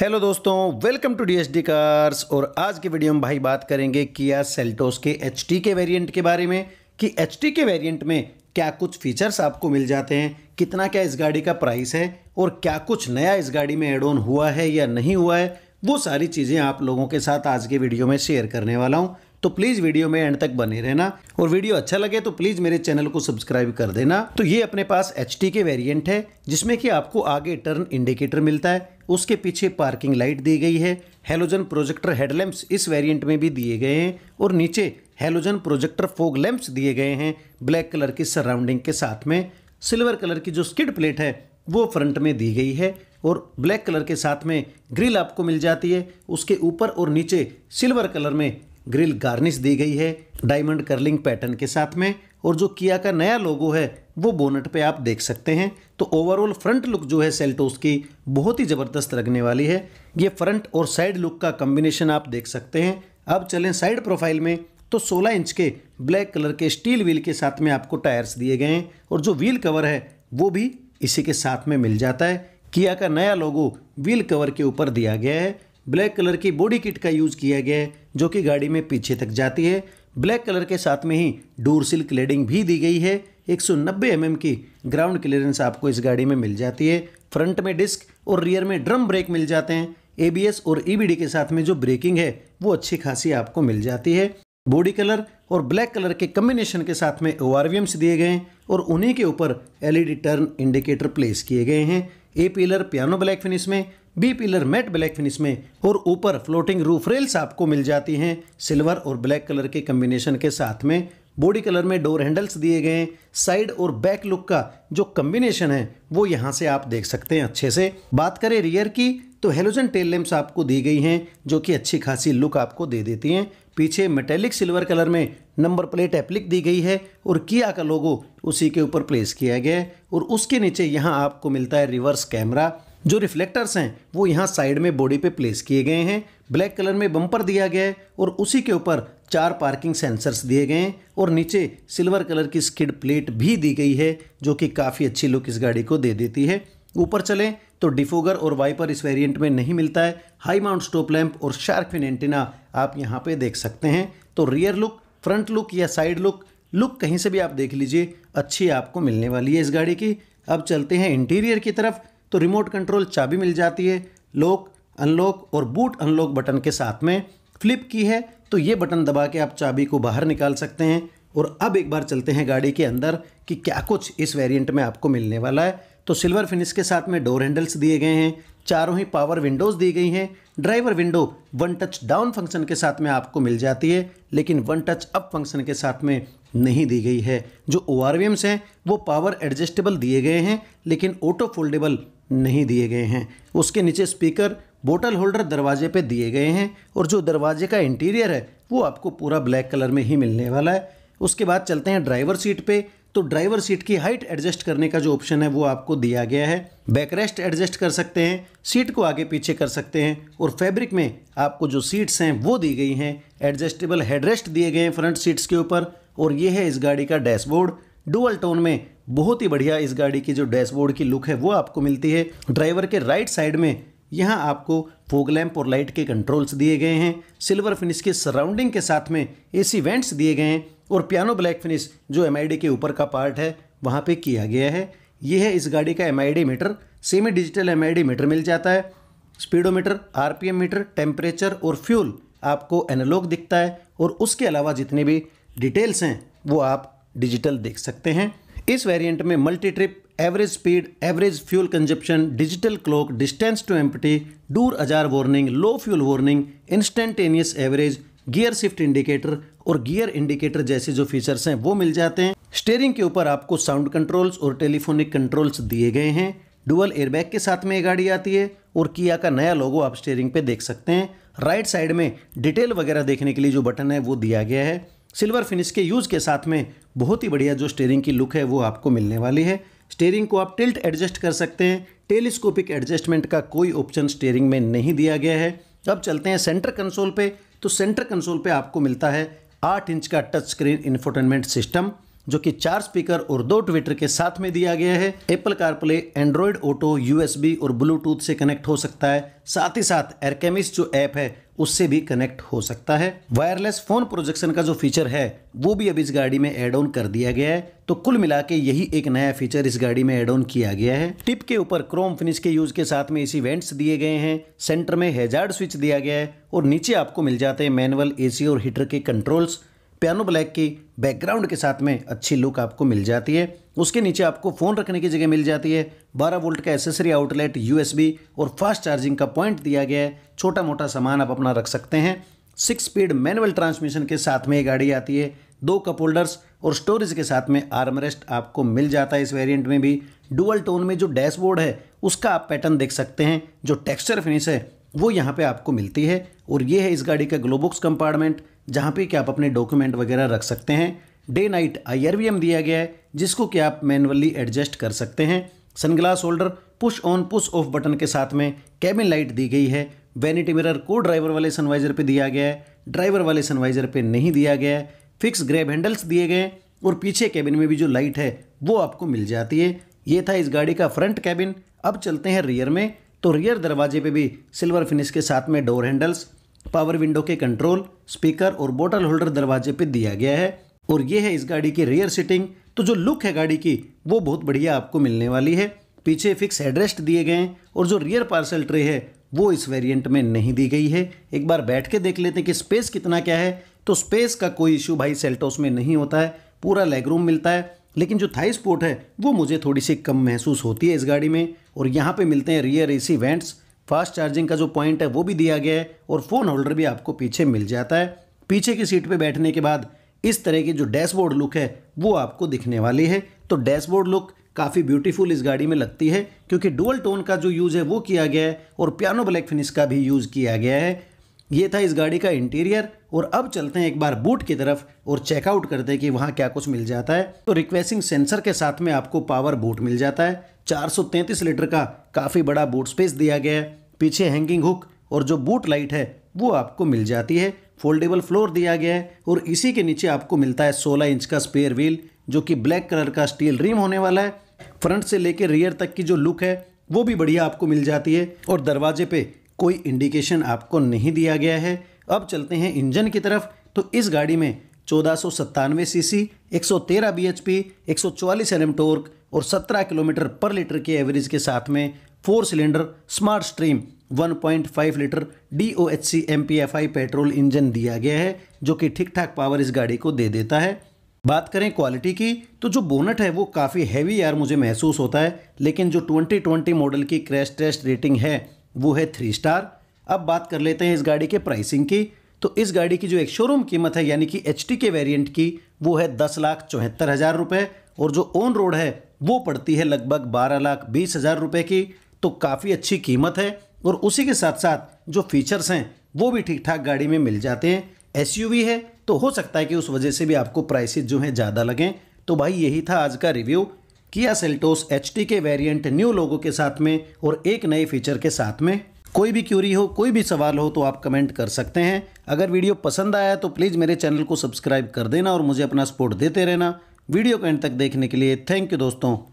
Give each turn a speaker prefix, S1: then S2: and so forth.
S1: hello दोस्तों welcome to D D cars और आज के वीडियो में भाई बात करेंगे किया सेल्टोस के एच के वेरिएंट के बारे में कि एच के वेरिएंट में क्या कुछ फीचर्स आपको मिल जाते हैं कितना क्या इस गाड़ी का प्राइस है और क्या कुछ नया इस गाड़ी में एड ऑन हुआ है या नहीं हुआ है वो सारी चीज़ें आप लोगों के साथ आज के वीडियो में शेयर करने वाला हूँ तो प्लीज़ वीडियो में एंड तक बने रहना और वीडियो अच्छा लगे तो प्लीज़ मेरे चैनल को सब्सक्राइब कर देना तो ये अपने पास एच के वेरियंट है जिसमें कि आपको आगे टर्न इंडिकेटर मिलता है उसके पीछे पार्किंग लाइट दी गई है हेलोजन प्रोजेक्टर हेडलैम्प्स इस वेरिएंट में भी दिए गए हैं और नीचे हेलोजन प्रोजेक्टर फोग लैम्प्स दिए गए हैं ब्लैक कलर की सराउंडिंग के साथ में सिल्वर कलर की जो स्किड प्लेट है वो फ्रंट में दी गई है और ब्लैक कलर के साथ में ग्रिल आपको मिल जाती है उसके ऊपर और नीचे सिल्वर कलर में ग्रिल गार्निश दी गई है डायमंड कर्लिंग पैटर्न के साथ में और जो किया का नया लोगो है वो बोनट पे आप देख सकते हैं तो ओवरऑल फ्रंट लुक जो है सेल्टोस की बहुत ही ज़बरदस्त लगने वाली है ये फ्रंट और साइड लुक का कम्बिनेशन आप देख सकते हैं अब चलें साइड प्रोफाइल में तो 16 इंच के ब्लैक कलर के स्टील व्हील के साथ में आपको टायर्स दिए गए हैं और जो व्हील कवर है वो भी इसी के साथ में मिल जाता है किया का नया लोगो व्हील कवर के ऊपर दिया गया है ब्लैक कलर की बॉडी किट का यूज किया गया है जो कि गाड़ी में पीछे तक जाती है ब्लैक कलर के साथ में ही डोर सिल्क लेडिंग भी दी गई है 190 mm की ग्राउंड क्लियरेंस आपको इस गाड़ी में मिल जाती है फ्रंट में डिस्क और रियर में ड्रम ब्रेक मिल जाते हैं एबीएस और ईबीडी e के साथ में जो ब्रेकिंग है वो अच्छी खासी आपको मिल जाती है बॉडी कलर और ब्लैक कलर के कम्बिनेशन के साथ में ओ दिए गए हैं और उन्हीं के ऊपर LED e turn indicator place किए गए हैं A pillar piano black finish में B pillar matte black finish में और ऊपर फ्लोटिंग रूफ रेल्स आपको मिल जाती हैं सिल्वर और ब्लैक कलर के कम्बिनेशन के साथ में बॉडी कलर में डोर हैंडल्स दिए गए हैं साइड और बैक लुक का जो कम्बिनेशन है वो यहाँ से आप देख सकते हैं अच्छे से बात करें रियर की तो हेलोजन टेल लैम्प्स आपको दी गई हैं जो कि अच्छी खासी लुक आपको दे देती हैं पीछे मेटेलिक सिल्वर कलर में नंबर प्लेट एप्लिक दी गई है और किया का लोगो उसी के ऊपर प्लेस किया गया है और उसके नीचे यहाँ आपको मिलता है रिवर्स कैमरा जो रिफ्लेक्टर्स हैं वो यहाँ साइड में बॉडी पे प्लेस किए गए हैं ब्लैक कलर में बम्पर दिया गया है और उसी के ऊपर चार पार्किंग सेंसर्स दिए गए हैं और नीचे सिल्वर कलर की स्किड प्लेट भी दी गई है जो कि काफ़ी अच्छी लुक इस गाड़ी को दे देती है ऊपर चलें तो डिफोगर और वाइपर इस वेरिएंट में नहीं मिलता है हाई माउंट स्टॉप लैंप और शार्क फिन एंटीना आप यहाँ पे देख सकते हैं तो रियर लुक फ्रंट लुक या साइड लुक लुक कहीं से भी आप देख लीजिए अच्छी आपको मिलने वाली है इस गाड़ी की अब चलते हैं इंटीरियर की तरफ तो रिमोट कंट्रोल चाबी मिल जाती है लॉक अनलॉक और बूट अनलॉक बटन के साथ में फ्लिप की है तो ये बटन दबा के आप चाबी को बाहर निकाल सकते हैं और अब एक बार चलते हैं गाड़ी के अंदर कि क्या कुछ इस वेरिएंट में आपको मिलने वाला है तो सिल्वर फिनिश के साथ में डोर हैंडल्स दिए गए हैं चारों ही पावर विंडोज़ दी गई हैं driver window one touch down function के साथ में आपको मिल जाती है लेकिन वन टच अप फंक्शन के साथ में नहीं दी गई है जो ओ हैं वो पावर एडजस्टेबल दिए गए हैं लेकिन ऑटो फोल्डेबल नहीं दिए गए हैं उसके नीचे स्पीकर बोटल होल्डर दरवाजे पे दिए गए हैं और जो दरवाजे का इंटीरियर है वो आपको पूरा ब्लैक कलर में ही मिलने वाला है उसके बाद चलते हैं ड्राइवर सीट पे तो ड्राइवर सीट की हाइट एडजस्ट करने का जो ऑप्शन है वो आपको दिया गया है बैकरेस्ट एडजस्ट कर सकते हैं सीट को आगे पीछे कर सकते हैं और फैब्रिक में आपको जो सीट्स हैं वो दी गई हैं एडजस्टेबल हेडरेस्ट दिए गए हैं फ्रंट सीट्स के ऊपर और ये है इस गाड़ी का डैशबोर्ड डुअल टोन में बहुत ही बढ़िया इस गाड़ी की जो डैशबोर्ड की लुक है वो आपको मिलती है ड्राइवर के राइट साइड में यहाँ आपको फोग लैम्प और लाइट के कंट्रोल्स दिए गए हैं सिल्वर फिनिश के सराउंडिंग के साथ में एसी वेंट्स दिए गए हैं और पियानो ब्लैक फिनिश जो एम के ऊपर का पार्ट है वहाँ पे किया गया है ये है इस गाड़ी का M meter semi digital M meter मिल जाता है स्पीडोमीटर एम मीटर टेम्परेचर और फ्यूल आपको एनालॉग दिखता है और उसके अलावा जितने भी डिटेल्स हैं वो आप डिजिटल देख सकते हैं इस वेरिएंट में multi trip average speed average fuel consumption digital clock distance to empty door ajar warning low fuel warning instantaneous average gear shift indicator और गियर इंडिकेटर जैसे जो फीचर्स हैं वो मिल जाते हैं स्टेयरिंग के ऊपर आपको साउंड कंट्रोल्स और टेलीफोनिक कंट्रोल्स दिए गए हैं डुअल एयरबैग के साथ में ये गाड़ी आती है और किया का नया लोगो आप स्टेयरिंग पे देख सकते हैं राइट साइड में डिटेल वगैरह देखने के लिए जो बटन है वो दिया गया है सिल्वर फिनिश के यूज़ के साथ में बहुत ही बढ़िया जो स्टेयरिंग की लुक है वो आपको मिलने वाली है स्टेयरिंग को आप टिल्ट एडजस्ट कर सकते हैं टेलीस्कोपिक एडजस्टमेंट का कोई ऑप्शन स्टेयरिंग में नहीं दिया गया है अब चलते हैं सेंटर कंसोल पे तो सेंटर कंसोल पे आपको मिलता है आठ इंच का टच स्क्रीन इन्फोटेनमेंट सिस्टम जो कि चार स्पीकर और दो ट्विटर के साथ में दिया गया है Apple CarPlay Android Auto USB और ब्लूटूथ से कनेक्ट हो सकता है साथ ही साथ एरकेमिस जो ऐप है उससे भी कनेक्ट हो सकता है वायरलेस फोन प्रोजेक्शन का जो फीचर है वो भी अब इस गाड़ी में एड ऑन कर दिया गया है तो कुल मिला के यही एक नया फीचर इस गाड़ी में एड ऑन किया गया है टिप के ऊपर क्रोम फिनिश के यूज के साथ में इसी वेंट्स दिए गए हैं सेंटर में हेजार्ड स्विच दिया गया है और नीचे आपको मिल जाते हैं मैनुअल एसी और हीटर के कंट्रोल्स पियानो ब्लैक की बैकग्राउंड के साथ में अच्छी लुक आपको मिल जाती है उसके नीचे आपको फ़ोन रखने की जगह मिल जाती है 12 वोल्ट का एसेसरी आउटलेट यूएसबी और फास्ट चार्जिंग का पॉइंट दिया गया है छोटा मोटा सामान आप अपना रख सकते हैं सिक्स स्पीड मैनुअल ट्रांसमिशन के साथ में ये गाड़ी आती है दो कप होल्डर्स और स्टोरेज के साथ में आर्मरेस्ट आपको मिल जाता है इस वेरिएंट में भी डुअल टोन में जो डैशबोर्ड है उसका आप पैटर्न देख सकते हैं जो टेक्सचर फिनिश है वो यहाँ पे आपको मिलती है और ये है इस गाड़ी का ग्लोबुक्स कंपार्टमेंट जहाँ पे कि आप अपने डॉक्यूमेंट वगैरह रख सकते हैं डे नाइट आई दिया गया है जिसको कि आप मैनुअली एडजस्ट कर सकते हैं sunglass holder push on push off button के साथ में कैबिन लाइट दी गई है वैनिटी मिरर को ड्राइवर वाले सनवाइजर पे दिया गया है ड्राइवर वाले सनवाइजर पे नहीं दिया गया है फिक्स ग्रैब हैंडल्स दिए गए और पीछे कैबिन में भी जो लाइट है वो आपको मिल जाती है ये था इस गाड़ी का फ्रंट कैबिन अब चलते हैं रियर में तो रियर दरवाजे पे भी सिल्वर फिनिश के साथ में डोर हैंडल्स पावर विंडो के कंट्रोल स्पीकर और बोटल होल्डर दरवाजे पे दिया गया है और ये है इस गाड़ी की रियर सीटिंग तो जो लुक है गाड़ी की वो बहुत बढ़िया आपको मिलने वाली है पीछे फिक्स एड्रेस्ट दिए गए हैं और जो रियर पार्सल ट्रे है वो इस वेरिएंट में नहीं दी गई है एक बार बैठ के देख लेते हैं कि स्पेस कितना क्या है तो स्पेस का कोई इशू भाई सेल्टोस में नहीं होता है पूरा लेगरूम मिलता है लेकिन जो थाई स्पोर्ट है वो मुझे थोड़ी सी कम महसूस होती है इस गाड़ी में और यहाँ पे मिलते हैं rear AC vents fast charging का जो पॉइंट है वो भी दिया गया है और फ़ोन होल्डर भी आपको पीछे मिल जाता है पीछे की सीट पे बैठने के बाद इस तरह की जो डैशबोर्ड लुक है वो आपको दिखने वाली है तो डैशबोर्ड लुक काफ़ी ब्यूटीफुल इस गाड़ी में लगती है क्योंकि डुअल टोन का जो यूज़ है वो किया गया है और पियानो ब्लैक फिनिश का भी यूज़ किया गया है ये था इस गाड़ी का इंटीरियर और अब चलते हैं एक बार बूट की तरफ और चेकआउट करते हैं कि वहाँ क्या कुछ मिल जाता है तो रिक्वेस्टिंग सेंसर के साथ में आपको पावर बूट मिल जाता है 433 लीटर का काफ़ी बड़ा बूट स्पेस दिया गया है पीछे हैंगिंग हुक और जो बूट लाइट है वो आपको मिल जाती है फोल्डेबल फ्लोर दिया गया है और इसी के नीचे आपको मिलता है सोलह इंच का स्पेयर व्हील जो कि ब्लैक कलर का स्टील रिम होने वाला है फ्रंट से लेकर रियर तक की जो लुक है वो भी बढ़िया आपको मिल जाती है और दरवाजे पे कोई इंडिकेशन आपको नहीं दिया गया है अब चलते हैं इंजन की तरफ तो इस गाड़ी में चौदह सौ सत्तानवे सी सी एक सौ तेरह बी एच पी एक सौ चौवालीस एन एम टोर्क और सत्रह किलोमीटर पर लीटर के एवरेज के साथ में four cylinder smart stream 1.5 litre D O H C M P F I petrol engine दिया गया है जो कि ठीक ठाक पावर इस गाड़ी को दे देता है बात करें क्वालिटी की तो जो बोनट है वो काफ़ी हैवी यार मुझे महसूस होता है लेकिन जो 2020 मॉडल की क्रैश टेस्ट रेटिंग है वो है थ्री स्टार अब बात कर लेते हैं इस गाड़ी के प्राइसिंग की तो इस गाड़ी की जो एक शोरूम कीमत है यानी कि एच के वेरियंट की वो है दस लाख चौहत्तर हज़ार रुपये और जो ऑन रोड है वो पड़ती है लगभग बारह लाख बीस हज़ार रुपये की तो काफ़ी अच्छी कीमत है और उसी के साथ साथ जो फीचर्स हैं वो भी ठीक ठाक गाड़ी में मिल जाते हैं एस है तो हो सकता है कि उस वजह से भी आपको प्राइसेस जो हैं ज़्यादा लगें तो भाई यही था आज का रिव्यू किया सेल्टोस एच के वेरिएंट न्यू लोगों के साथ में और एक नए फीचर के साथ में कोई भी क्यूरी हो कोई भी सवाल हो तो आप कमेंट कर सकते हैं अगर वीडियो पसंद आया तो प्लीज़ मेरे चैनल को सब्सक्राइब कर देना और मुझे अपना सपोर्ट देते रहना वीडियो को एंड तक देखने के लिए थैंक यू दोस्तों